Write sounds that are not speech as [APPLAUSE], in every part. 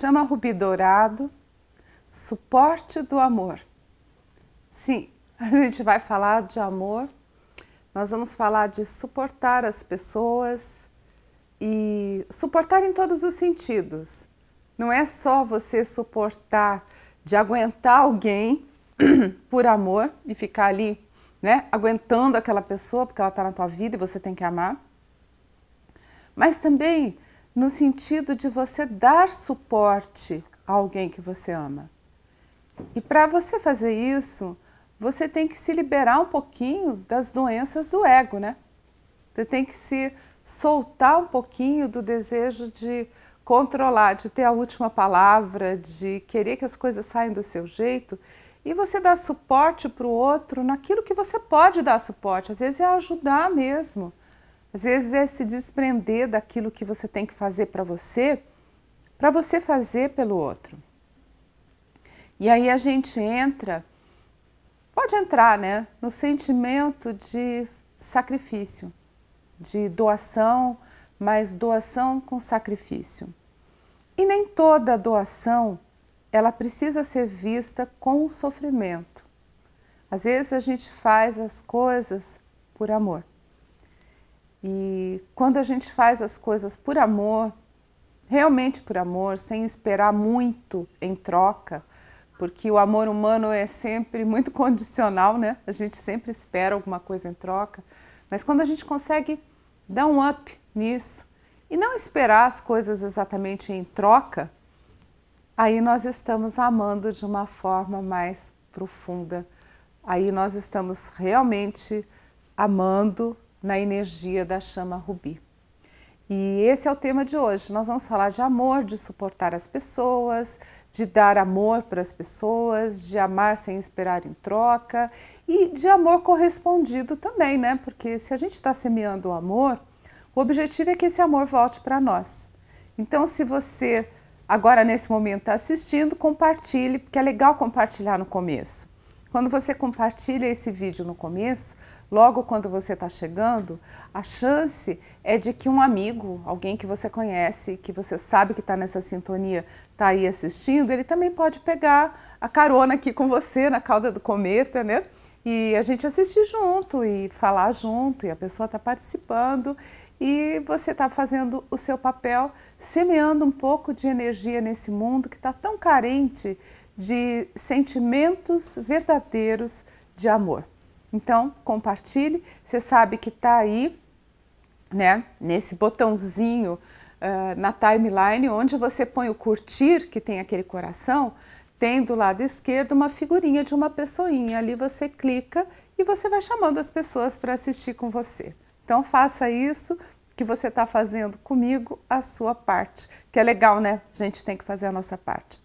Chama Rubi Dourado, suporte do amor. Sim, a gente vai falar de amor, nós vamos falar de suportar as pessoas e suportar em todos os sentidos. Não é só você suportar de aguentar alguém [CLEARS THROAT] por amor e ficar ali, né, aguentando aquela pessoa porque ela está na tua vida e você tem que amar. Mas também no sentido de você dar suporte a alguém que você ama. E para você fazer isso, você tem que se liberar um pouquinho das doenças do ego, né? Você tem que se soltar um pouquinho do desejo de controlar, de ter a última palavra, de querer que as coisas saiam do seu jeito e você dá suporte para o outro naquilo que você pode dar suporte, às vezes é ajudar mesmo. Às vezes é se desprender daquilo que você tem que fazer para você, para você fazer pelo outro. E aí a gente entra, pode entrar, né, no sentimento de sacrifício, de doação, mas doação com sacrifício. E nem toda doação ela precisa ser vista com sofrimento. Às vezes a gente faz as coisas por amor. E quando a gente faz as coisas por amor, realmente por amor, sem esperar muito em troca, porque o amor humano é sempre muito [LAUGHS] condicional, né? A gente sempre espera alguma coisa em troca, mas quando a gente consegue dar um up nisso e não esperar as coisas exatamente em troca, aí nós estamos amando de uma forma mais profunda. Aí nós estamos realmente amando na energia da chama rubi. E esse é o tema de hoje. Nós vamos falar de amor, de suportar as pessoas, de dar amor para as pessoas, de amar sem esperar em troca e de amor correspondido também, né? Porque se a gente está semeando o amor, o objetivo é que esse amor volte para nós. Então, se você agora nesse momento está assistindo, compartilhe, porque é legal compartilhar no começo. Quando você compartilha esse vídeo no começo, logo quando você está chegando, a chance é de que um amigo, alguém que você conhece, que você sabe que está nessa sintonia, está aí assistindo, ele também pode pegar a carona aqui com você na cauda do cometa, né? E a gente assistir junto e falar junto, e a pessoa está participando e você está fazendo o seu papel, semeando um pouco de energia nesse mundo que está tão carente de sentimentos verdadeiros de amor. Então, compartilhe. Você sabe que está aí, né, nesse botãozinho uh, na timeline, onde você põe o curtir, que tem aquele coração, tem do lado esquerdo uma figurinha de uma pessoinha. Ali você clica e você vai chamando as pessoas para assistir com você. Então, faça isso que você está fazendo comigo, a sua parte. Que é legal, né? A gente tem que fazer a nossa parte.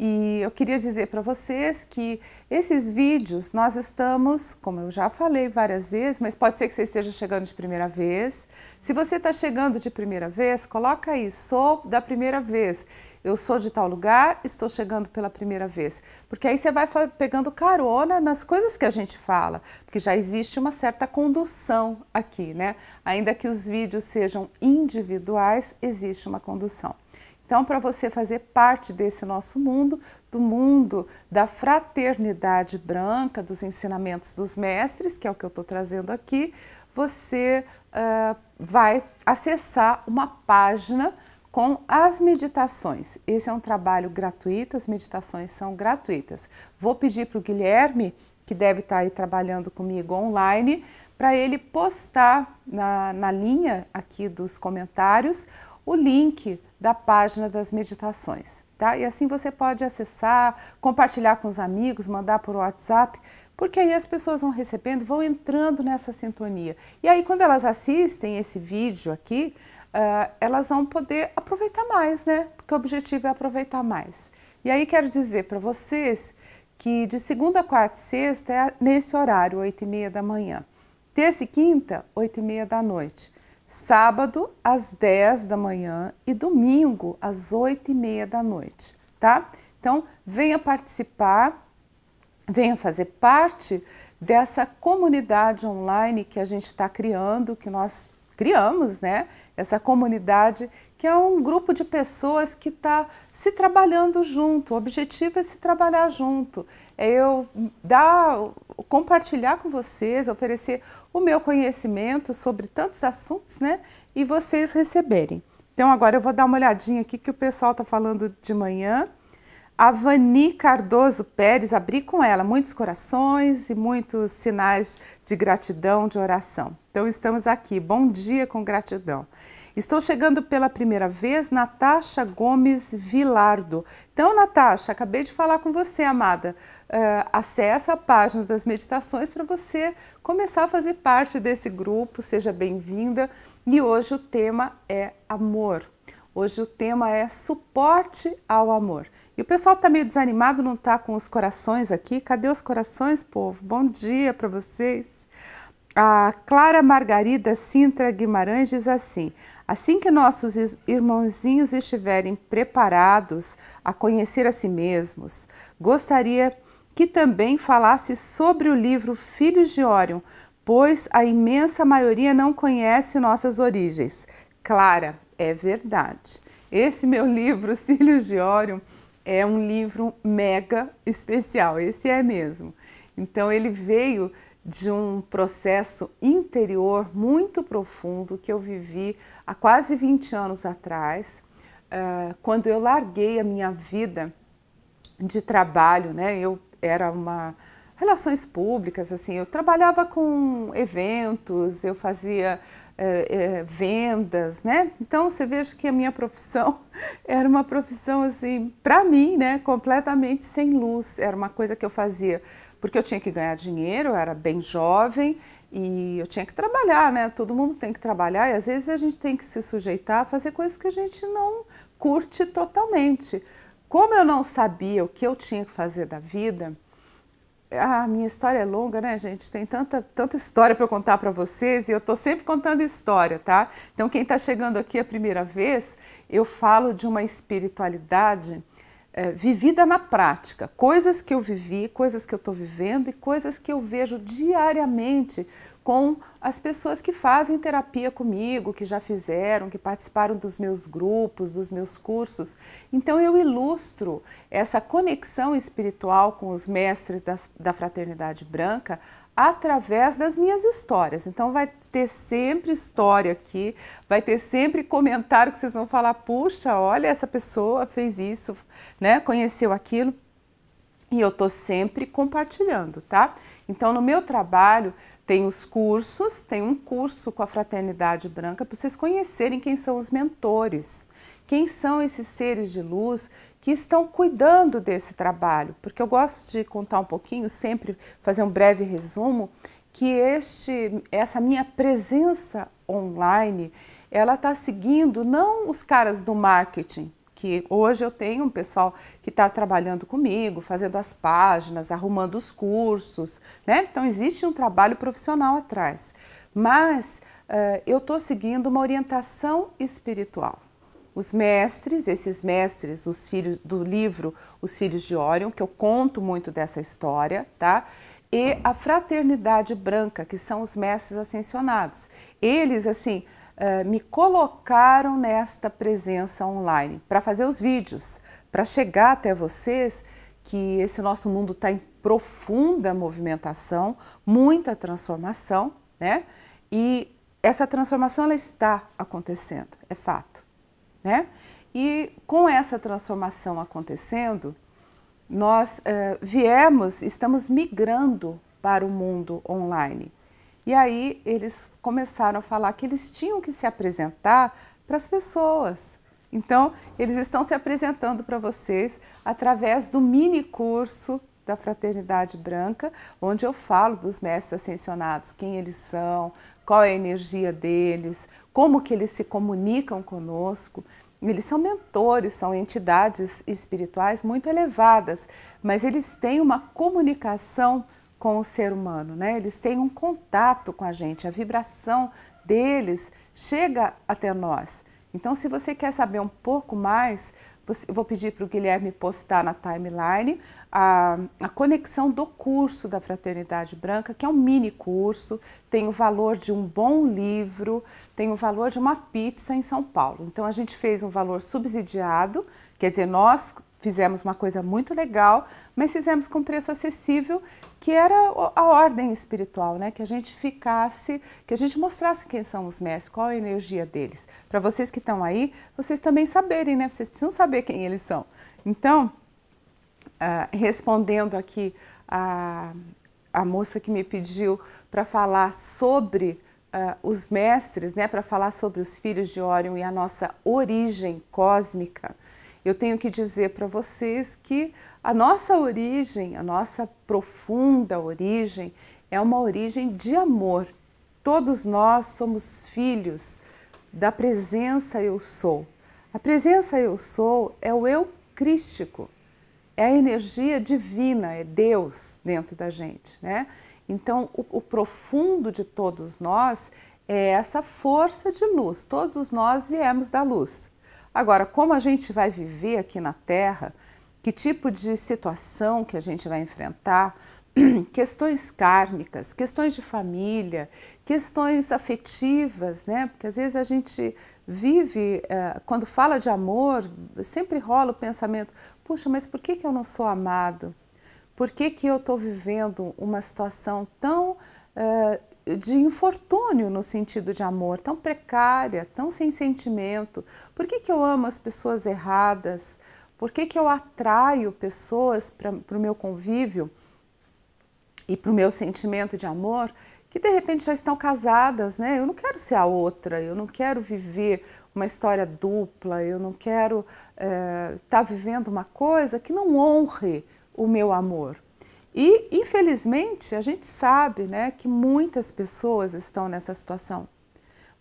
E eu queria dizer para vocês que esses vídeos nós estamos, como eu já falei várias vezes, mas pode ser que você esteja chegando de primeira vez. Se você está chegando de primeira vez, coloca aí, sou da primeira vez. Eu sou de tal lugar, estou chegando pela primeira vez. Porque aí você vai pegando carona nas coisas que a gente fala, porque já existe uma certa condução aqui, né? Ainda que os vídeos sejam individuais, existe uma condução. Então, para você fazer parte desse nosso mundo, do mundo da fraternidade branca, dos ensinamentos dos mestres, que é o que eu estou trazendo aqui, você uh, vai acessar uma página com as meditações. Esse é um trabalho gratuito, as meditações são gratuitas. Vou pedir para o Guilherme, que deve estar tá aí trabalhando comigo online, para ele postar na, na linha aqui dos comentários o link da página das meditações. Tá? E assim você pode acessar, compartilhar com os amigos, mandar por WhatsApp, porque aí as pessoas vão recebendo, vão entrando nessa sintonia. E aí quando elas assistem esse vídeo aqui, uh, elas vão poder aproveitar mais, né? Porque o objetivo é aproveitar mais. E aí quero dizer para vocês que de segunda, quarta e sexta é nesse horário, 8 e meia da manhã. Terça e quinta, 8 e meia da noite sábado às 10 da manhã e domingo às 8 e meia da noite, tá? Então, venha participar, venha fazer parte dessa comunidade online que a gente está criando, que nós criamos, né? Essa comunidade que é um grupo de pessoas que está se trabalhando junto. O objetivo é se trabalhar junto. É eu dar, compartilhar com vocês, oferecer o meu conhecimento sobre tantos assuntos, né? E vocês receberem. Então agora eu vou dar uma olhadinha aqui que o pessoal está falando de manhã. A Vani Cardoso Pérez, abri com ela muitos corações e muitos sinais de gratidão, de oração. Então estamos aqui. Bom dia com gratidão. Estou chegando pela primeira vez, Natasha Gomes Vilardo. Então, Natasha, acabei de falar com você, amada. Uh, eh, acesse a página das meditações para você começar a fazer parte desse grupo. Seja bem-vinda. E hoje o tema é amor. Hoje o tema é suporte ao amor. E o pessoal está meio desanimado, não está com os corações aqui. Cadê os corações, povo? Bom dia para vocês. A Clara Margarida Sintra Guimarães diz assim: Assim que nossos irmãozinhos estiverem preparados a conhecer a si mesmos, gostaria que também falasse sobre o livro Filhos de Órion, pois a imensa maioria não conhece nossas origens. Clara, é verdade. Esse meu livro, [LAUGHS] Filhos de Órion, é um livro mega especial, esse é mesmo. Então ele veio de um processo interior muito profundo que eu vivi há quase 20 anos atrás, eh, quando eu larguei a minha vida de trabalho, né? Eu era uma relações públicas, assim, eu trabalhava com eventos, eu fazia é, é, vendas, né? Então você veja que a minha profissão [LAUGHS] era uma profissão assim, para mim, né, completamente sem luz. Era uma coisa que eu fazia porque eu tinha que ganhar dinheiro, eu era bem jovem e eu tinha que trabalhar, né? Todo mundo tem que trabalhar e às vezes a gente tem que se sujeitar a fazer coisas que a gente não curte totalmente. Como eu não sabia o que eu tinha que fazer da vida, a minha história é longa, né, gente? Tem tanta, tanta história para contar para vocês e eu estou sempre contando história, tá? Então, quem está chegando aqui a primeira vez, eu falo de uma espiritualidade é, vivida na prática, coisas que eu vivi, coisas que eu estou vivendo e coisas que eu vejo diariamente com as pessoas que fazem terapia comigo, que já fizeram, que participaram dos meus grupos, dos meus cursos. Então eu ilustro essa conexão espiritual com os mestres das, da fraternidade branca através das minhas histórias. Então vai ter sempre história aqui, vai ter sempre comentário que vocês vão falar, puxa, olha essa pessoa fez isso, né? Conheceu aquilo. E eu tô sempre compartilhando, tá? Então no meu trabalho tem os cursos, tem um curso com a Fraternidade Branca para vocês conhecerem quem são os mentores, quem são esses seres de luz que estão cuidando desse trabalho, porque eu gosto de contar um pouquinho, sempre fazer um breve resumo, que este, essa minha presença online, ela está seguindo não os caras do marketing, que hoje eu tenho um pessoal que está trabalhando comigo, fazendo as páginas, arrumando os cursos, né? Então existe um trabalho profissional atrás, mas uh, eu estou seguindo uma orientação espiritual os mestres, esses mestres, os filhos do livro Os Filhos de Orion, que eu conto muito dessa história, tá? E a Fraternidade Branca, que são os mestres ascensionados. Eles, assim, eh, me colocaram nesta presença online para fazer os vídeos, para chegar até vocês que esse nosso mundo está em profunda movimentação, muita transformação, né? E essa transformação ela está acontecendo, é fato. Né? E com essa transformação acontecendo, nós uh, viemos, estamos migrando para o mundo online. E aí eles começaram a falar que eles tinham que se apresentar para as pessoas. Então, eles estão se apresentando para vocês através do mini curso da Fraternidade Branca, onde eu falo dos mestres ascensionados, quem eles são, qual é a energia deles, como que eles se comunicam conosco. Eles são mentores, são entidades espirituais muito elevadas, mas eles têm uma comunicação com o ser humano, né? Eles têm um contato com a gente, a vibração deles chega até nós. Então, se você quer saber um pouco mais, eu vou pedir para o Guilherme postar na timeline a, a, conexão do curso da Fraternidade Branca, que é um mini curso, tem o valor de um bom livro, tem o valor de uma pizza em São Paulo. Então a gente fez um valor subsidiado, quer dizer, nós fizemos uma coisa muito legal, mas fizemos com preço acessível que era a ordem espiritual, né? Que a gente ficasse, que a gente mostrasse quem são os mestres, qual a energia deles. Para vocês que estão aí, vocês também saberem, né? Vocês precisam saber quem eles são. Então, uh, respondendo aqui a, a moça que me pediu para falar sobre uh, os mestres, né? Para falar sobre os filhos de Órion e a nossa origem cósmica, eu tenho que dizer para vocês que a nossa origem, a nossa profunda origem, é uma origem de amor. Todos nós somos filhos da presença eu sou. A presença eu sou é o eu crístico, é a energia divina, é Deus dentro da gente, né? Então, o, o profundo de todos nós é essa força de luz. Todos nós viemos da luz. Agora, como a gente vai viver aqui na Terra, que tipo de situação que a gente vai enfrentar, [CLEARS THROAT] questões kármicas, questões de família, questões afetivas, né? Porque às vezes a gente vive, eh, quando fala de amor, sempre rola o pensamento: puxa, mas por que, que eu não sou amado? Por que, que eu estou vivendo uma situação tão uh, de infortúnio no sentido de amor, tão precária, tão sem sentimento? Por que, que eu amo as pessoas erradas? Por que, que eu atraio pessoas para o meu convívio e para o meu sentimento de amor que de repente já estão casadas, né? Eu não quero ser a outra, eu não quero viver uma história dupla, eu não quero estar eh, é, tá vivendo uma coisa que não honre o meu amor. E infelizmente a gente sabe, né, que muitas pessoas estão nessa situação.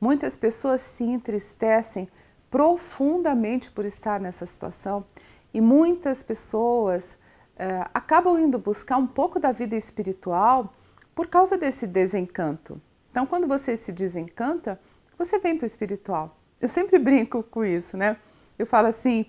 Muitas pessoas se entristecem profundamente por estar nessa situação e muitas pessoas uh, acabam indo buscar um pouco da vida espiritual por causa desse desencanto. Então, quando você se desencanta, você vem para o espiritual. Eu sempre [LAUGHS] brinco com isso, né? Eu falo assim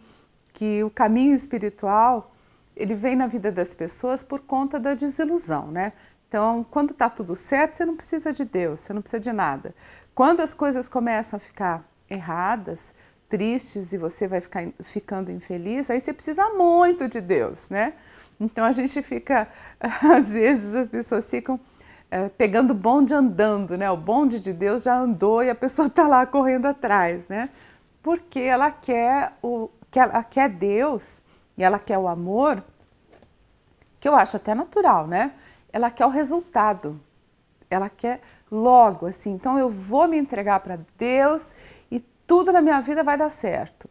que o caminho espiritual ele vem na vida das pessoas por conta da desilusão, né? Então, quando está tudo certo, você não precisa de Deus, você não precisa de nada. Quando as coisas começam a ficar erradas, tristes e você vai ficar ficando infeliz, aí você precisa muito de Deus, né? Então a gente fica, [LAUGHS] às vezes as pessoas ficam é, pegando bonde andando, né? O bonde de Deus já andou e a pessoa está [LAUGHS] lá correndo atrás, né? Porque ela quer o que ela quer Deus e ela quer o amor, que eu acho até natural, né? Ela quer o resultado. Ela quer logo assim. Então eu vou me entregar para Deus tudo na minha vida vai dar certo,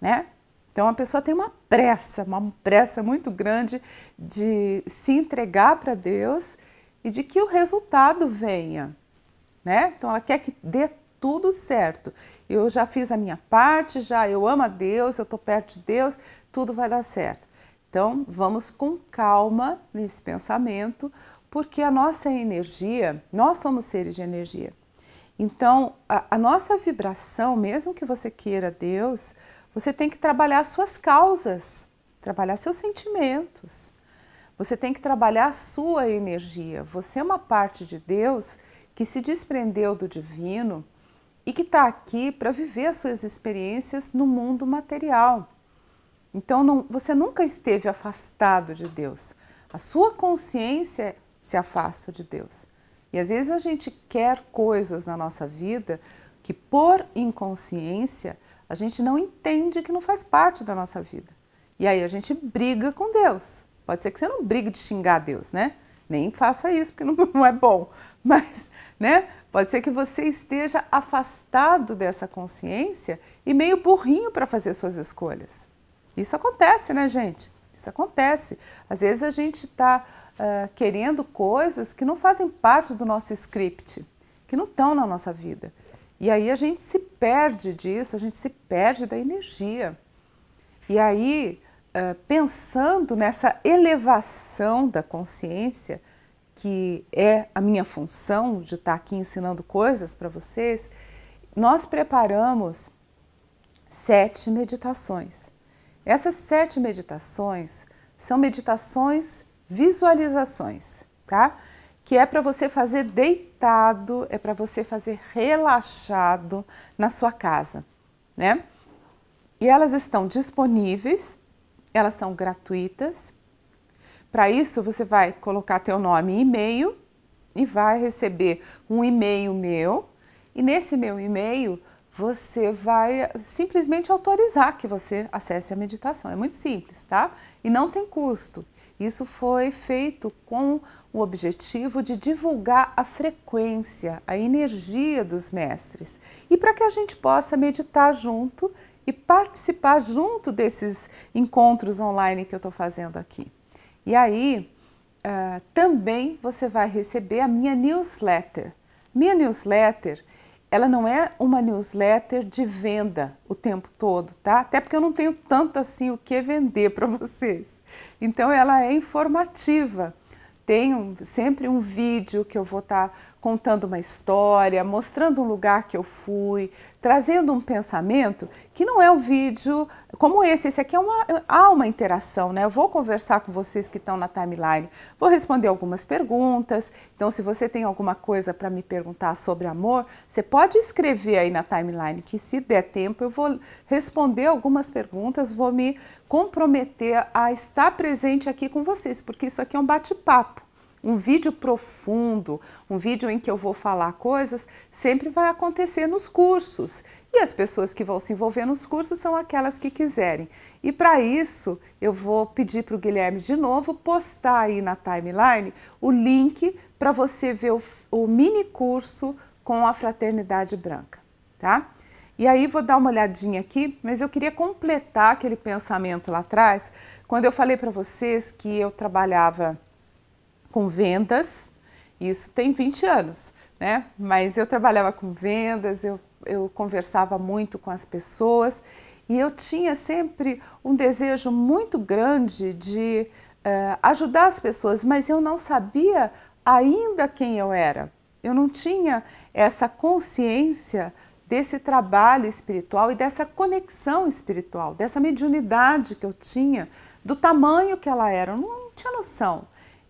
né? Então a pessoa tem uma pressa, uma pressa muito grande de se entregar para Deus e de que o resultado venha, né? Então ela quer que dê tudo certo. Eu já fiz a minha parte, já eu amo a Deus, eu estou perto de Deus, tudo vai dar certo. Então vamos com calma nesse pensamento, porque a nossa energia, nós somos seres de energia. Então, a, a, nossa vibração, mesmo que você queira Deus, você tem que trabalhar suas causas, trabalhar seus sentimentos. Você tem que trabalhar a sua energia. Você é uma parte de Deus que se desprendeu do divino e que está aqui para viver as suas experiências no mundo material. Então, não, você nunca esteve afastado de Deus. A sua consciência se afasta de Deus. E às vezes a gente quer coisas na nossa vida que, por inconsciência, a gente não entende que não faz parte da nossa vida. E aí a gente briga com Deus. Pode ser que você não brigue de xingar Deus, né? Nem faça isso, porque [LAUGHS] não é bom. Mas, né? Pode ser que você esteja afastado dessa consciência e meio burrinho para fazer suas escolhas. Isso acontece, né, gente? Isso acontece. Às vezes a gente está uh, querendo coisas que não fazem parte do nosso script, que não estão na nossa vida. E aí a gente se perde disso, a gente se perde da energia. E aí, uh, pensando nessa elevação da consciência, que é a minha função de estar aqui ensinando coisas para vocês, nós preparamos sete meditações. Essas sete meditações são meditações visualizações, tá? Que é para você fazer deitado, é para você fazer relaxado na sua casa, né? E elas estão disponíveis, elas são gratuitas. Para isso você vai colocar teu nome e e-mail e vai receber um e-mail meu. E nesse meu e-mail você vai simplesmente autorizar que você acesse a meditação. É muito simples, tá? E não tem custo. Isso foi feito com o objetivo de divulgar a frequência, a energia dos mestres e para que a gente possa meditar junto e participar junto desses encontros online que eu estou fazendo aqui. E aí uh, também você vai receber a minha newsletter. Minha newsletter ela não é uma newsletter de venda o tempo todo, tá? Até porque eu não tenho tanto assim o que vender para [LAUGHS] vocês. Então ela é informativa. Tem um, sempre um vídeo que eu vou estar tá contando uma história, mostrando um lugar que eu fui, trazendo um pensamento que não é um vídeo como esse. Esse aqui é uma, há uma interação, né? Eu vou conversar com vocês que estão na timeline, vou responder algumas perguntas. Então, se você tem alguma coisa para me perguntar sobre amor, você pode escrever aí na timeline, que se der tempo eu vou responder algumas perguntas, vou me comprometer a estar presente aqui com vocês, porque isso aqui é um bate-papo um vídeo profundo, um vídeo em que eu vou falar coisas, sempre vai acontecer nos cursos. E as pessoas que vão se envolver nos cursos são aquelas que quiserem. E para isso, eu vou pedir para o Guilherme de novo postar aí na timeline o link para você ver o, o mini curso com a Fraternidade Branca, tá? E aí vou dar uma olhadinha aqui, mas eu queria completar aquele pensamento lá atrás, quando eu falei para vocês que eu trabalhava com vendas, isso tem 20 anos, né? Mas eu trabalhava com vendas, eu, eu conversava muito com as pessoas e eu tinha sempre um desejo muito grande de uh, ajudar as pessoas, mas eu não sabia ainda quem eu era. Eu não tinha essa consciência desse trabalho espiritual e dessa conexão espiritual, dessa mediunidade que eu tinha, do tamanho que ela era. Eu não, não tinha noção.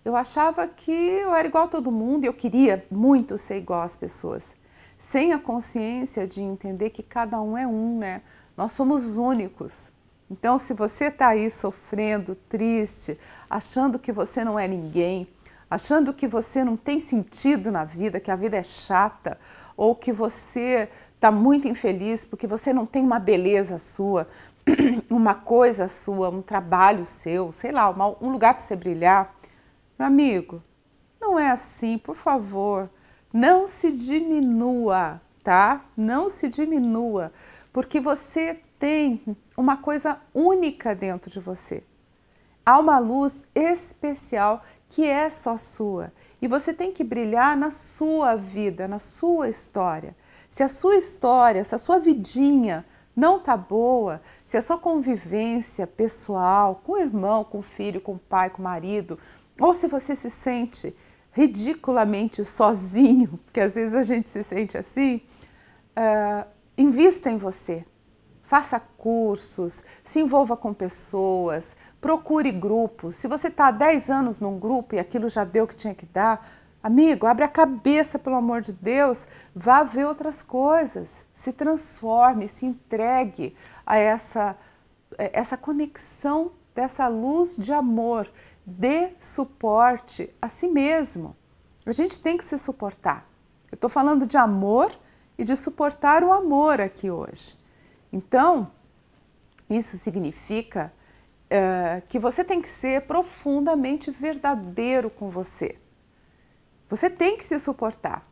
Eu achava que eu era igual a todo mundo e eu queria muito ser igual às pessoas, sem a consciência de entender que cada um é um, né? Nós somos únicos. Então, se você está aí sofrendo, triste, achando que você não é ninguém, achando que você não tem sentido na vida, que a vida é chata, ou que você está muito infeliz porque você não tem uma beleza sua, [CLEARS THROAT] uma coisa sua, um trabalho seu, sei lá, um lugar para você brilhar, meu amigo, não é assim, por favor. Não se diminua, tá? Não se diminua, porque você tem uma coisa única dentro de você. Há uma luz especial que é só sua e você tem que brilhar na sua vida, na sua história. Se a sua história, se a sua vidinha não tá boa, se a sua convivência pessoal com o irmão, com o filho, com o pai, com o marido, ou se você se sente ridiculamente sozinho, porque às vezes a gente se sente assim, uh, invista em você. Faça cursos, se envolva com pessoas, procure grupos. Se você está há 10 anos num grupo e aquilo já deu o que tinha que dar, amigo, abre a cabeça, pelo amor de Deus, vá ver outras coisas. Se transforme, se entregue a essa, eh, essa conexão dessa luz de amor dê suporte a si mesmo. A gente tem que se suportar. Eu estou falando de amor e de suportar o amor aqui hoje. Então, isso significa uh, que você tem que ser profundamente verdadeiro com você. Você tem que se suportar.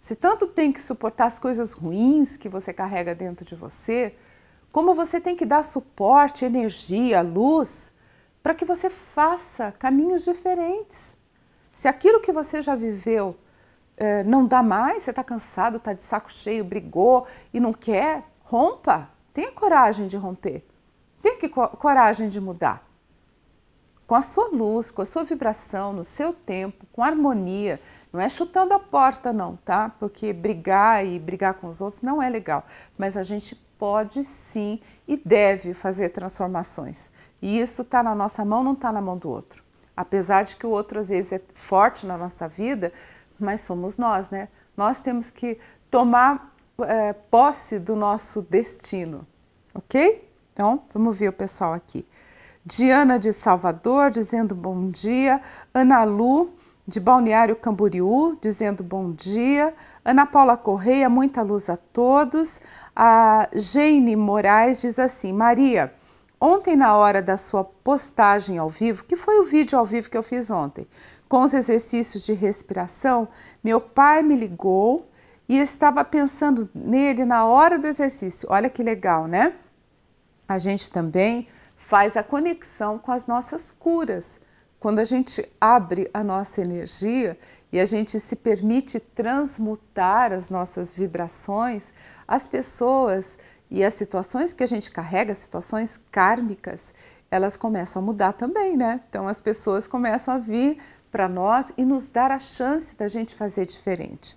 se tanto tem que suportar as coisas ruins que você carrega dentro de você, como você tem que dar suporte, energia, luz para que você faça caminhos diferentes. Se aquilo que você já viveu eh, não dá mais, você está cansado, está de saco cheio, brigou e não quer, rompa. Tenha coragem de romper. Tenha que, coragem de mudar. Com a sua luz, com a sua vibração, no seu tempo, com harmonia. Não é chutando a porta, não, tá? Porque brigar e brigar com os outros não é legal. Mas a gente pode sim e deve fazer transformações. E isso está na nossa mão, não está na mão do outro. Apesar de que o outro às vezes é forte na nossa vida, mas somos nós, né? Nós temos que tomar é, posse do nosso destino, ok? Então, vamos ver o pessoal aqui. Diana de Salvador dizendo bom dia. Ana Lu de Balneário Camboriú dizendo bom dia. Ana Paula Correia, muita luz a todos. A Jane Moraes diz assim: Maria, ontem na hora da sua postagem ao vivo, que foi o vídeo ao vivo que eu fiz ontem, com os exercícios de respiração, meu pai me ligou e estava pensando nele na hora do exercício. Olha que legal, né? A gente também faz a conexão com as nossas curas. Quando a gente abre a nossa energia e a gente se permite transmutar as nossas vibrações, as pessoas e as situações que a gente carrega, situações kármicas, elas começam a mudar também, né? Então as pessoas começam a vir para nós e nos dar a chance da gente fazer diferente.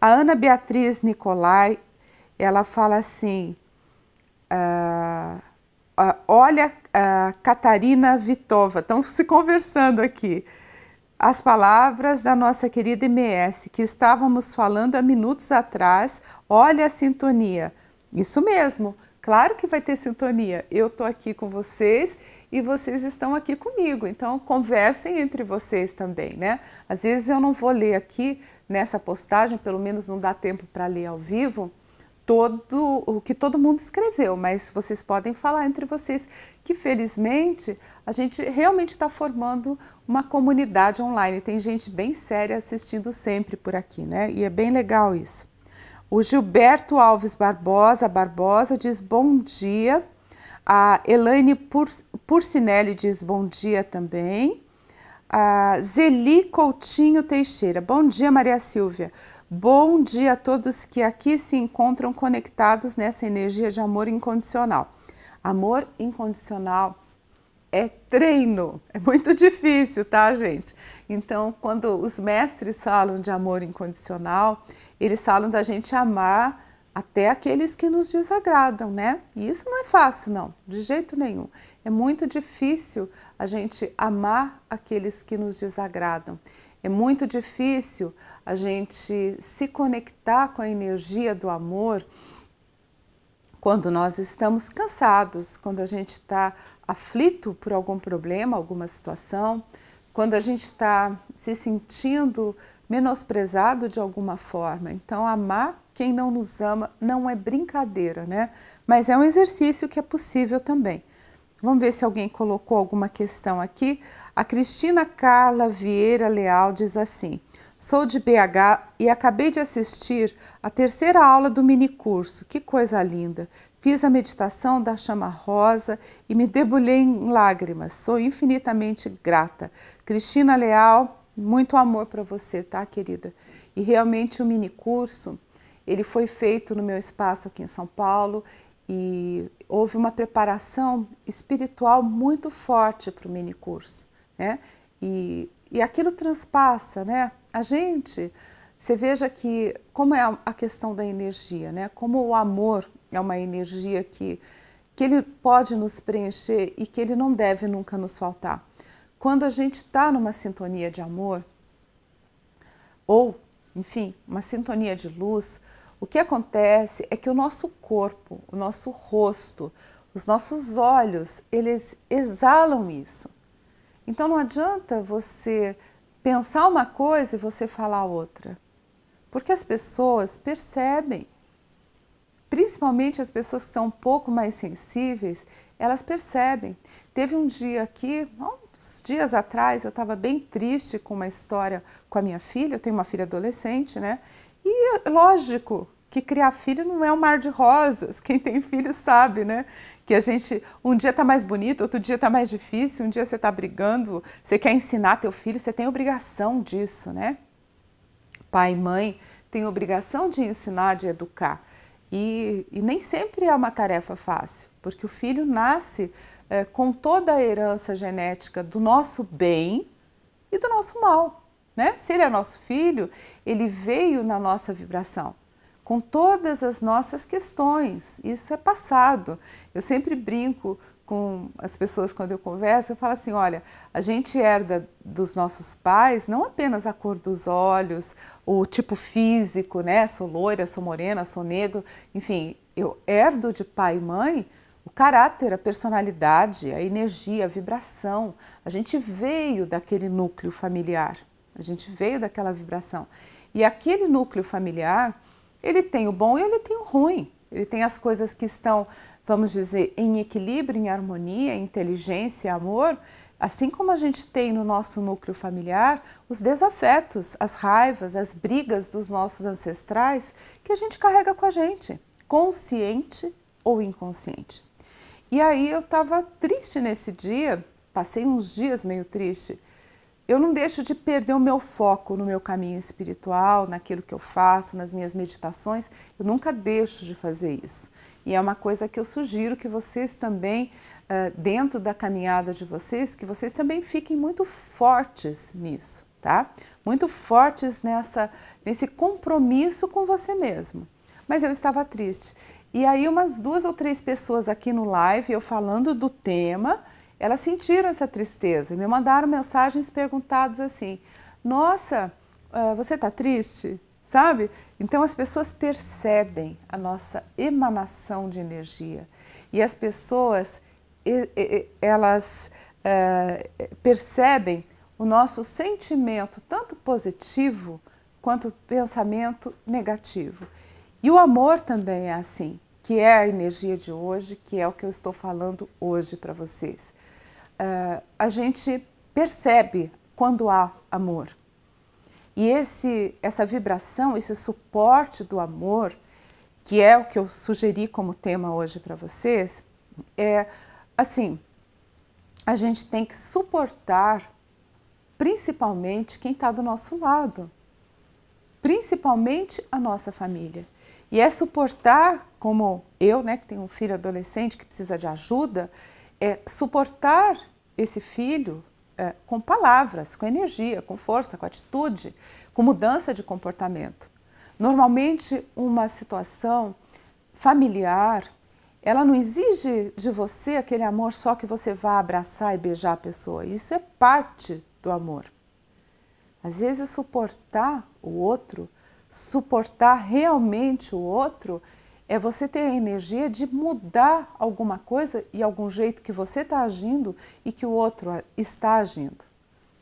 A Ana Beatriz Nicolai, ela fala assim: ah, olha Catarina Vitova, estão se conversando aqui. As palavras da nossa querida MS, que estávamos falando há minutos atrás, olha a sintonia. Isso mesmo. Claro que vai ter sintonia. Eu estou aqui com vocês e vocês estão aqui comigo. Então, conversem entre vocês também, né? Às vezes eu não vou ler aqui nessa postagem, pelo menos não dá tempo para ler ao vivo, todo o que todo mundo escreveu, mas vocês podem falar entre vocês que felizmente a gente realmente está formando uma comunidade online. Tem gente bem séria assistindo sempre por aqui, né? E é bem legal isso. O Gilberto Alves Barbosa Barbosa diz bom dia. A Elaine Pur Purcinelli diz bom dia também. A Zeli Coutinho Teixeira, bom dia, Maria Silvia. Bom dia a todos que aqui se encontram conectados nessa energia de amor incondicional. Amor incondicional é treino, é muito difícil, tá, gente? Então, quando os mestres falam de amor incondicional, eles falam da gente amar até aqueles que nos desagradam, né? E isso não é fácil, não, de jeito nenhum. É muito difícil a gente amar aqueles que nos desagradam. É muito difícil a gente se conectar com a energia do amor quando nós estamos cansados, quando a gente está aflito por algum problema, alguma situação, quando a gente está se sentindo menosprezado de alguma forma. Então, amar quem não nos ama não é brincadeira, né? Mas é um exercício que é possível também. Vamos ver se alguém colocou alguma questão aqui. A Cristina Carla Vieira Leal diz assim: Sou de BH e acabei de assistir a terceira aula do mini curso. Que coisa linda! Fiz a meditação da chama rosa e me debulhei em lágrimas. Sou infinitamente grata. Cristina Leal, muito amor para você, tá, querida? E realmente o mini curso, ele foi feito no meu espaço aqui em São Paulo e houve uma preparação espiritual muito forte para o mini curso, né? E, e aquilo transpassa, né? A gente, você veja que como é a, a questão da energia, né? Como o amor é uma energia que que ele pode nos preencher e que ele não deve nunca nos faltar quando a gente está numa sintonia de amor, ou, enfim, uma sintonia de luz, o que acontece é que o nosso corpo, o nosso rosto, os nossos olhos, eles exalam isso. Então não adianta você pensar uma coisa e você falar outra, porque as pessoas percebem. Principalmente as pessoas que são um pouco mais sensíveis, elas percebem. Teve um dia aqui, dias atrás eu estava bem triste com uma história com a minha filha, eu tenho uma filha adolescente, né? E lógico que criar filho não é um mar de rosas, quem tem filho sabe, né? Que a gente, um dia tá mais bonito, outro dia tá mais difícil, um dia você tá brigando, você quer ensinar teu filho, você tem obrigação disso, né? Pai e mãe têm obrigação de ensinar, de educar. E, e nem sempre é uma tarefa fácil, porque o filho nasce é, com toda a herança genética do nosso bem e do nosso mal. Né? Se ele é nosso filho, ele veio na nossa vibração, com todas as nossas questões. Isso é passado. Eu sempre brinco com as pessoas quando eu converso, eu falo assim, olha, a gente herda dos nossos pais não apenas a cor dos olhos, o tipo físico, né? Sou loira, sou morena, sou negro, enfim, eu herdo de pai e mãe o caráter, a personalidade, a energia, a vibração, a gente veio daquele núcleo familiar, a gente veio daquela vibração. E aquele núcleo familiar, ele tem o bom e ele tem o ruim. Ele tem as coisas que estão, vamos dizer, em equilíbrio, em harmonia, inteligência, amor, assim como a gente tem no nosso núcleo familiar os desafetos, as raivas, as brigas dos nossos ancestrais que a gente carrega com a gente, consciente ou inconsciente. E aí eu estava triste nesse dia, passei uns dias meio triste. Eu não deixo de perder o meu foco no meu caminho espiritual, naquilo que eu faço, nas minhas meditações. Eu nunca deixo de fazer isso. E é uma coisa que eu sugiro que vocês também, dentro da caminhada de vocês, que vocês também fiquem muito fortes nisso, tá? Muito fortes nessa, nesse compromisso com você mesmo. Mas eu estava triste. E aí umas duas ou três pessoas aqui no live, eu falando do tema, elas sentiram essa tristeza e me mandaram mensagens perguntadas assim: "Nossa, eh, você está triste?" Sabe? Então as pessoas percebem a nossa emanação de energia e as pessoas elas eh, percebem o nosso sentimento tanto positivo quanto pensamento negativo. E o amor também é assim que é a energia de hoje, que é o que eu estou falando hoje para vocês. Uh, a gente percebe quando há amor. E esse, essa vibração, esse suporte do amor, que é o que eu sugeri como tema hoje para vocês, é assim: a gente tem que suportar principalmente quem está do nosso lado, principalmente a nossa família. E é suportar como eu, né, que tenho um filho adolescente que precisa de ajuda, é suportar esse filho é, com palavras, com energia, com força, com atitude, com mudança de comportamento. Normalmente, uma situação familiar, ela não exige de você aquele amor só que você vá abraçar e beijar a pessoa. Isso é parte do amor. Às vezes, suportar o outro, suportar realmente o outro, é você ter a energia de mudar alguma coisa e algum jeito que você está agindo e que o outro ah, está agindo.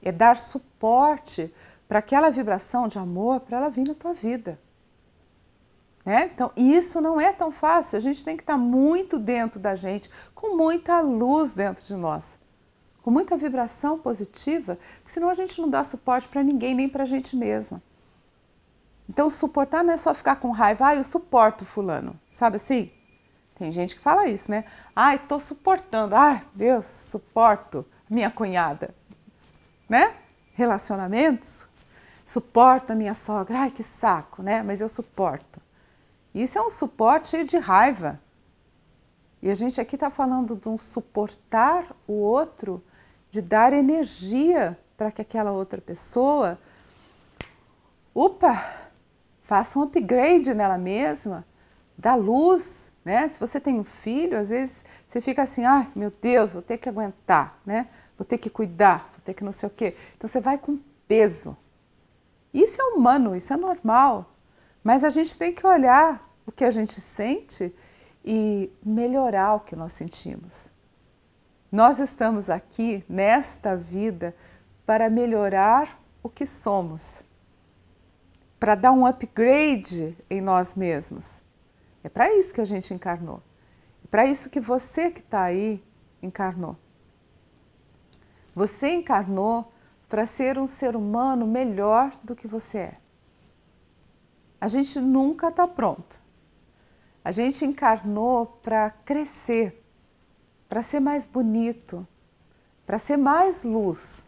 É dar suporte para aquela vibração de amor para ela vir na tua vida. Né? Então, isso não é tão fácil. A gente tem que estar tá muito dentro da gente, com muita luz dentro de nós, com muita vibração positiva, senão a gente não dá suporte para ninguém, nem para a gente mesma. Então, suportar não é só ficar com raiva, ah, eu suporto fulano, sabe assim? Tem gente que fala isso, né? Ai, tô suportando, ai, Deus, suporto minha cunhada, né? Relacionamentos, suporto a minha sogra, ai, que saco, né? Mas eu suporto. Isso é um suporte de raiva. E a gente aqui está falando de um suportar o outro, de dar energia para que aquela outra pessoa. Opa, faça um upgrade nela mesma, dá luz, né? Se você tem um filho, às vezes você fica assim, ai ah, meu Deus, vou ter que aguentar, né? Vou ter que cuidar, vou ter que não sei o quê. Então você vai com peso. Isso é humano, isso é normal. Mas a gente tem que olhar o que a gente sente e melhorar o que nós sentimos. Nós estamos aqui nesta vida para melhorar o que somos para dar um upgrade em nós mesmos. É para isso que a gente encarnou. É para isso que você que está aí encarnou. Você encarnou para ser um ser humano melhor do que você é. A gente nunca está pronto. A gente encarnou para crescer, para ser mais bonito, para ser mais luz.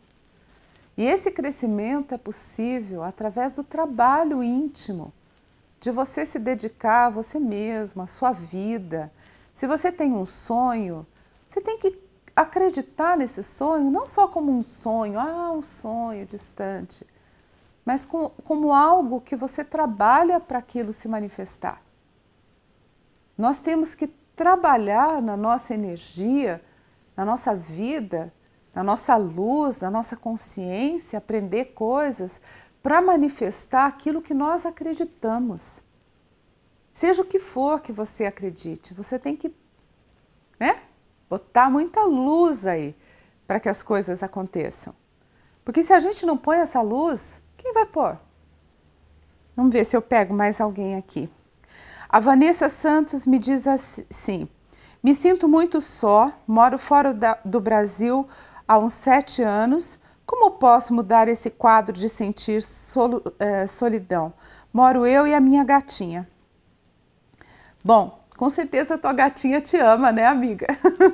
E esse crescimento é possível através do trabalho íntimo, de você se dedicar a você mesmo, a sua vida. Se você tem um sonho, você tem que acreditar nesse sonho, não só como um sonho, ah, um sonho distante, mas com, como algo que você trabalha para aquilo se manifestar. Nós temos que trabalhar na nossa energia, na nossa vida, na nossa luz, na nossa consciência, aprender coisas para manifestar aquilo que nós acreditamos. Seja o que for que você acredite, você tem que né, botar muita luz aí para que as coisas aconteçam. Porque se a gente não põe essa luz, quem vai pôr? Vamos ver se eu pego mais alguém aqui. A Vanessa Santos me diz assim: me sinto muito só, moro fora da, do Brasil, há uns sete anos. Como posso mudar esse quadro de sentir é, solidão? Moro eu e a minha gatinha. Bom, com certeza a tua gatinha te ama, né, amiga?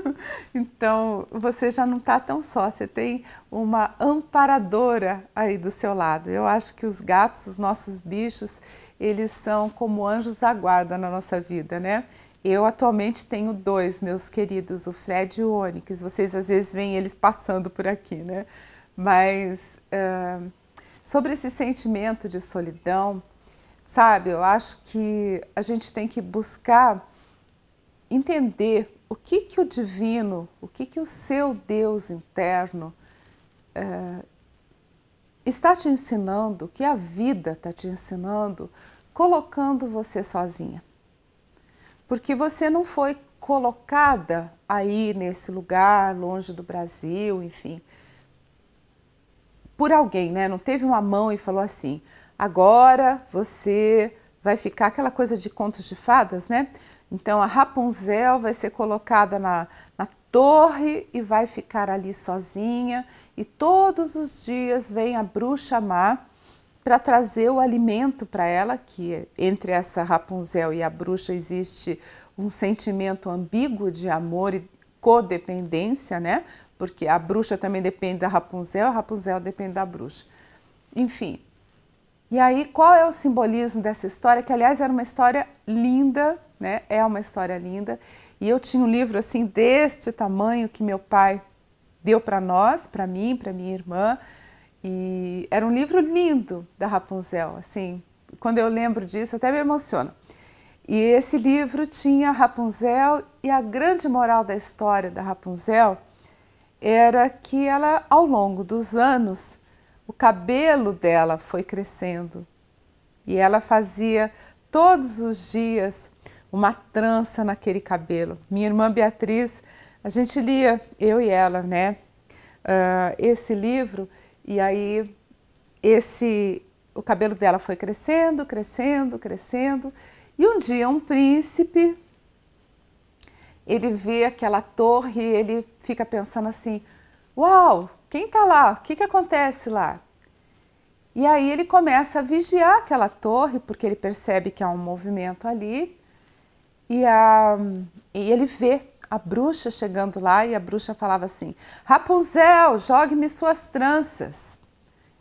[LAUGHS] então você já não está tão só, você tem uma amparadora aí do seu lado. Eu acho que os gatos, os nossos bichos, eles são como anjos da guarda na nossa vida, né? Eu atualmente tenho dois, meus queridos, o Fred e o Onyx. Vocês às vezes veem eles passando por aqui, né? Mas uh, sobre esse sentimento de solidão, sabe, eu acho que a gente tem que buscar entender o que, que o divino, o que, que o seu Deus interno uh, está te ensinando, o que a vida está te ensinando, colocando você sozinha porque você não foi colocada aí nesse lugar, longe do Brasil, enfim, por alguém, né? Não teve uma mão e falou assim: agora você vai ficar aquela coisa de contos de fadas, né? Então a Rapunzel vai ser colocada na, na torre e vai ficar ali sozinha, e todos os dias vem a bruxa má para trazer o alimento para ela, que entre essa Rapunzel e a bruxa existe um sentimento ambíguo de amor e codependência, né? Porque a bruxa também depende da Rapunzel, a Rapunzel depende da bruxa. Enfim. E aí, qual é o simbolismo dessa história? Que, aliás, era uma história linda, né? É uma história linda. E eu tinha um livro assim deste tamanho que meu pai deu para nós, para mim, para minha irmã e era um livro lindo da Rapunzel, assim, quando eu lembro disso até me emociona. E esse livro tinha Rapunzel e a grande moral da história da Rapunzel era que ela, ao longo dos anos, o cabelo dela foi crescendo e ela fazia todos os dias uma trança naquele cabelo. Minha irmã Beatriz, a gente lia, eu e ela, né, uh, esse livro e aí esse o cabelo dela foi crescendo, crescendo, crescendo. E um dia um príncipe ele vê aquela torre e ele fica pensando assim: "Uau, quem tá lá? O que que acontece lá?" E aí ele começa a vigiar aquela torre porque ele percebe que há um movimento ali. E, a, ah, e ele vê a bruxa chegando lá e a bruxa falava assim: Rapunzel, jogue-me suas tranças.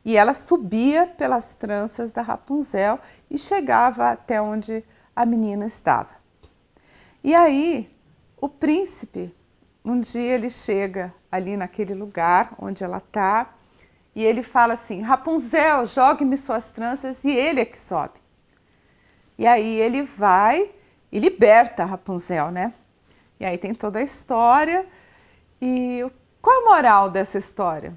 E ela subia pelas tranças da Rapunzel e chegava até onde a menina estava. E aí, o príncipe, um dia ele chega ali naquele lugar onde ela está e ele fala assim: Rapunzel, jogue-me suas tranças, e ele é que sobe. E aí ele vai e liberta Rapunzel, né? E aí tem toda a história. E qual a moral dessa história?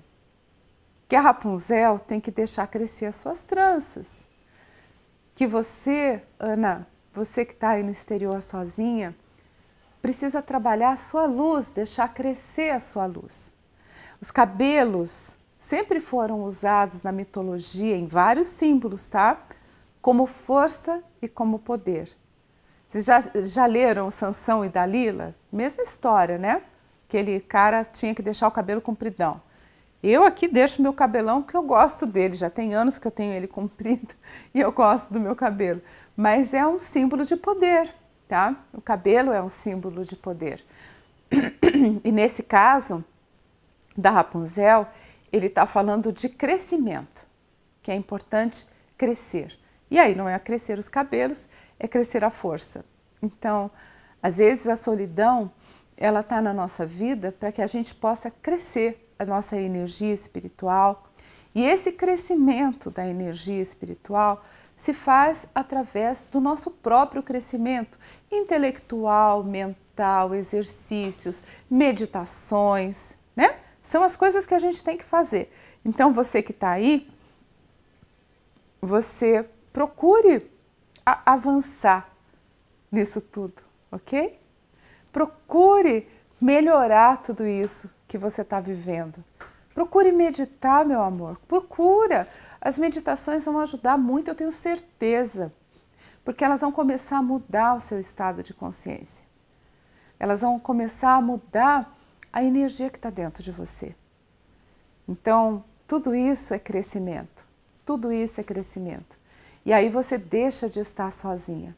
Que a Rapunzel tem que deixar crescer as suas tranças. Que você, Ana, você que está aí no exterior sozinha, precisa trabalhar a sua luz, deixar crescer a sua luz. Os cabelos sempre foram usados na mitologia em vários símbolos, tá? Como força e como poder. Vocês já, já leram Sansão e Dalila? Mesma história, né? Aquele cara tinha que deixar o cabelo compridão. Eu aqui deixo meu cabelão porque eu gosto dele, já tem anos que eu tenho ele [LAUGHS] comprido e eu gosto do meu cabelo. Mas é um símbolo de poder, tá? O cabelo é um símbolo de poder. [CLEARS THROAT] E nesse caso da Rapunzel, ele está falando de crescimento, que é importante crescer. E aí não é crescer os cabelos, é crescer a força. Então, às vezes a solidão, ela está na nossa vida para que a gente possa crescer a nossa energia espiritual. E esse crescimento da energia espiritual se faz através do nosso próprio crescimento intelectual, mental, exercícios, meditações, né? São as coisas que a gente tem que fazer. Então, você que está aí, você procure avançar nisso tudo, ok? Procure melhorar tudo isso que você está vivendo. Procure meditar, meu amor. Procura. As meditações vão ajudar muito, eu tenho certeza, porque elas vão começar a mudar o seu estado de consciência. Elas vão começar a mudar a energia que está dentro de você. Então, tudo isso é crescimento. Tudo isso é crescimento. E aí você deixa de estar sozinha.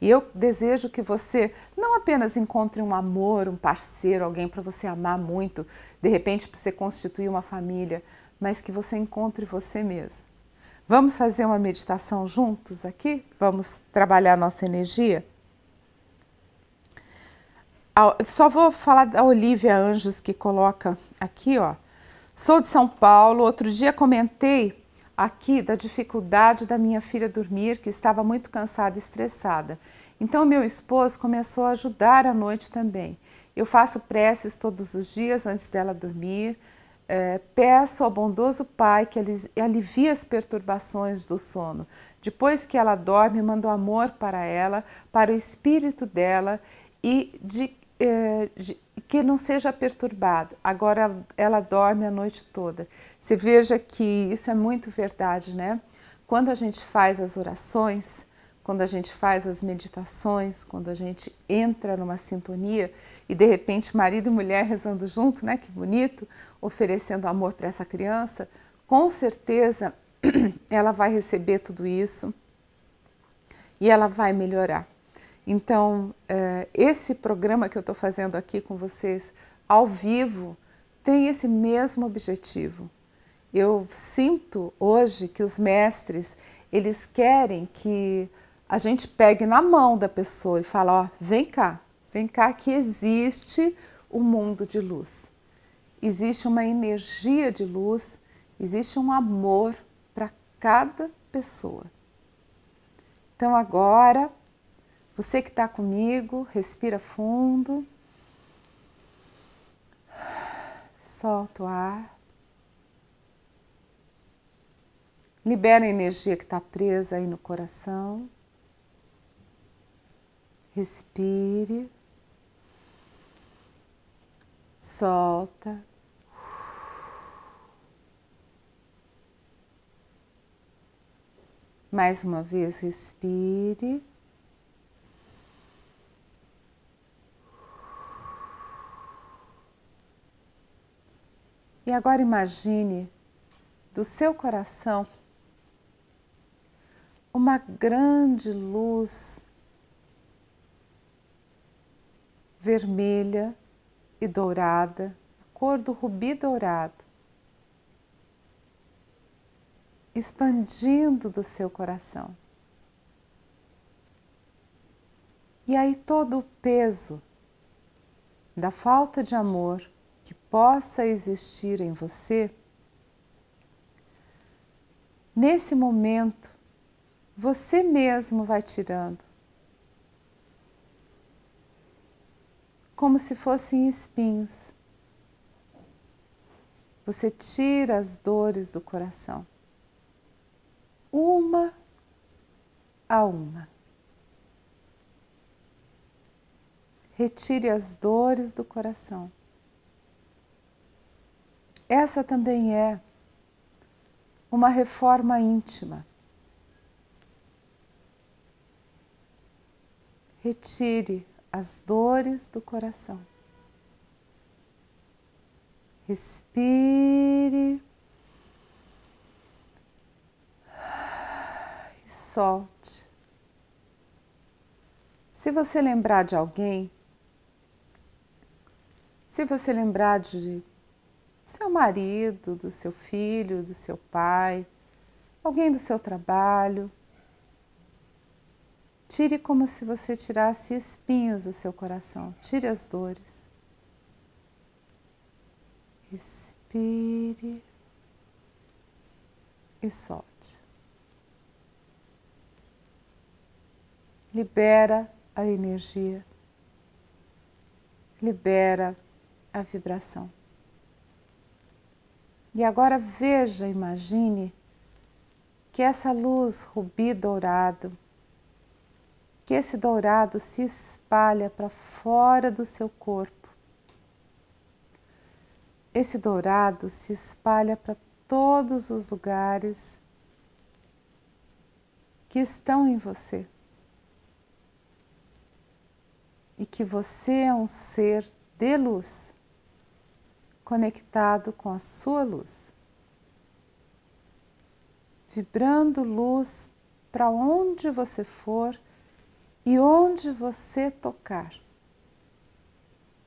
E eu desejo que você não apenas encontre um amor, um parceiro, alguém para você amar muito, de repente para você constituir uma família, mas que você encontre você mesma. Vamos fazer uma meditação juntos aqui? Vamos trabalhar nossa energia? Só vou falar da Olivia Anjos que coloca aqui, ó. Sou de São Paulo. Outro dia comentei aqui da dificuldade da minha filha dormir, que estava muito cansada e estressada. Então, meu esposo começou a ajudar à noite também. Eu faço preces todos os dias antes dela dormir. É, peço ao bondoso Pai que alivie as perturbações do sono. Depois que ela dorme, mando amor para ela, para o espírito dela e de, é, de, que não seja perturbado. Agora ela, dorme a noite toda. Você veja que isso é muito verdade, né? Quando a gente faz as orações, quando a gente faz as meditações, quando a gente entra numa sintonia e de repente marido e mulher rezando junto, né? Que bonito, oferecendo amor para essa criança, com certeza [CLEARS THROAT] ela vai receber tudo isso e ela vai melhorar. Então, é, esse programa que eu estou fazendo aqui com vocês, ao vivo, tem esse mesmo objetivo. Eu sinto hoje que os mestres, eles querem que a gente pegue na mão da pessoa e fale, ó, vem cá, vem cá que existe o um mundo de luz. Existe uma energia de luz, existe um amor para cada pessoa. Então agora você que está comigo, respira fundo. Solta o ar. Libera a energia que está presa aí no coração. Respire. Solta. Mais uma vez, respire. E agora imagine do seu coração uma grande luz vermelha e dourada, cor do rubi dourado, expandindo do seu coração. E aí todo o peso da falta de amor possa existir em você, nesse momento, você mesmo vai tirando, como se fossem espinhos. Você tira as dores do coração, uma a uma. Retire as dores do coração. Essa também é uma reforma íntima. Retire as dores do coração. Respire. E solte. Se você lembrar de alguém, se você lembrar de seu marido, do seu filho, do seu pai, alguém do seu trabalho. Tire como se você tirasse espinhos do seu coração, tire as dores. Respire e solte. Libera a energia, libera a vibração. E agora veja, imagine que essa luz rubi dourado, que esse dourado se espalha para fora do seu corpo. Esse dourado se espalha para todos os lugares que estão em você. E que você é um ser de luz conectado com a sua luz, vibrando luz para onde você for e onde você tocar.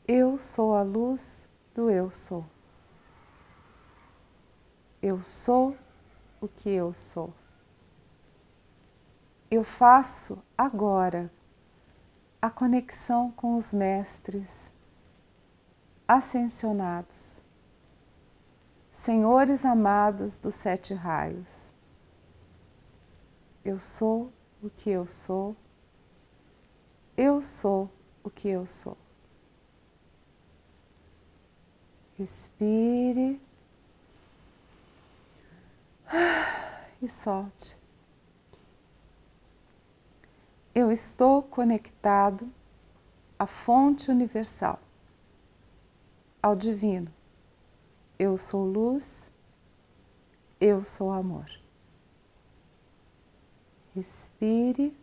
Eu sou a luz do eu sou. Eu sou o que eu sou. Eu faço agora a conexão com os mestres ascensionados Senhores amados dos sete raios, eu sou o que eu sou, eu sou o que eu sou. Respire [SIGHS] e solte. Eu estou conectado à fonte universal, ao divino eu sou luz, eu sou amor. Respire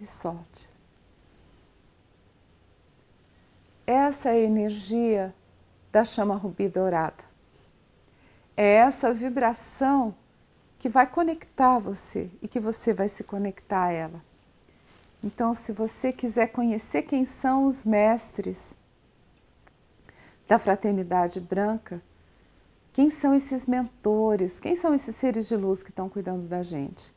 e solte. Essa é a energia da chama rubi dourada. É essa vibração que vai conectar você e que você vai se conectar a ela. Então, se você quiser conhecer quem são os mestres, da fraternidade branca, quem são esses mentores, quem são esses seres de luz que estão cuidando da gente.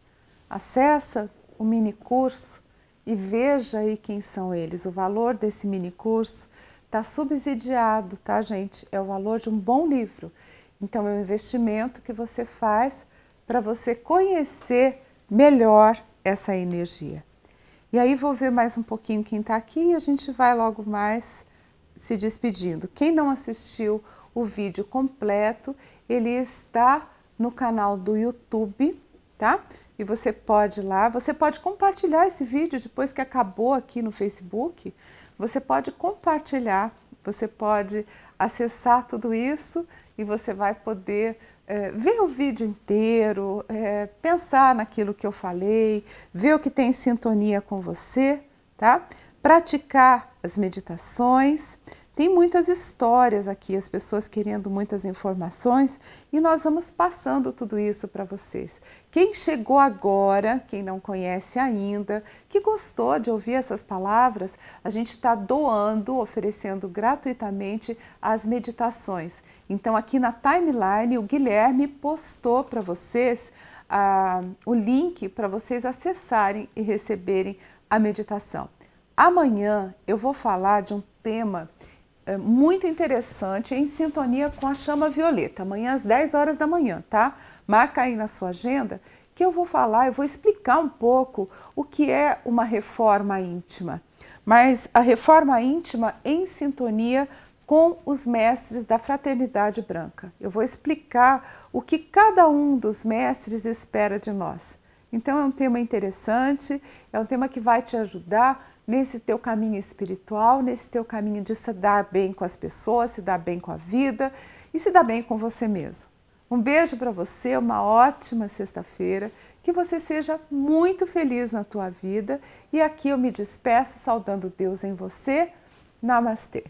Acesse o mini curso e veja aí quem são eles. O valor desse mini curso está subsidiado, tá gente? É o valor de um bom livro. Então é um investimento que você faz para você conhecer melhor essa energia. E aí vou ver mais um pouquinho quem está aqui e a gente vai logo mais se despedindo. Quem não assistiu o vídeo completo, ele está no canal do YouTube, tá? E você pode ir lá, você pode compartilhar esse vídeo depois que acabou aqui no Facebook, você pode compartilhar, você pode acessar tudo isso e você vai poder é, ver o vídeo inteiro, é, pensar naquilo que eu falei, ver o que tem sintonia com você, tá? Praticar as meditações. Tem muitas histórias aqui, as pessoas querendo muitas informações e nós vamos passando tudo isso para vocês. Quem chegou agora, quem não conhece ainda, que gostou de ouvir essas palavras, a gente está doando, oferecendo gratuitamente as meditações. Então, aqui na timeline, o Guilherme postou para vocês ah, o link para vocês acessarem e receberem a meditação. Amanhã eu vou falar de um tema é, muito interessante em sintonia com a chama violeta, amanhã às 10 horas da manhã, tá? Marca aí na sua agenda que eu vou falar, eu vou explicar um pouco o que é uma reforma íntima, mas a reforma íntima em sintonia com os mestres da fraternidade branca. Eu vou explicar o que cada um dos mestres espera de nós. Então é um tema interessante, é um tema que vai te ajudar nesse teu caminho espiritual, nesse teu caminho de se dar bem com as pessoas, se dar bem com a vida e se dar bem com você mesmo. Um beijo para você, uma ótima sexta-feira, que você seja muito feliz na tua vida e aqui eu me despeço saudando Deus em você. Namastê.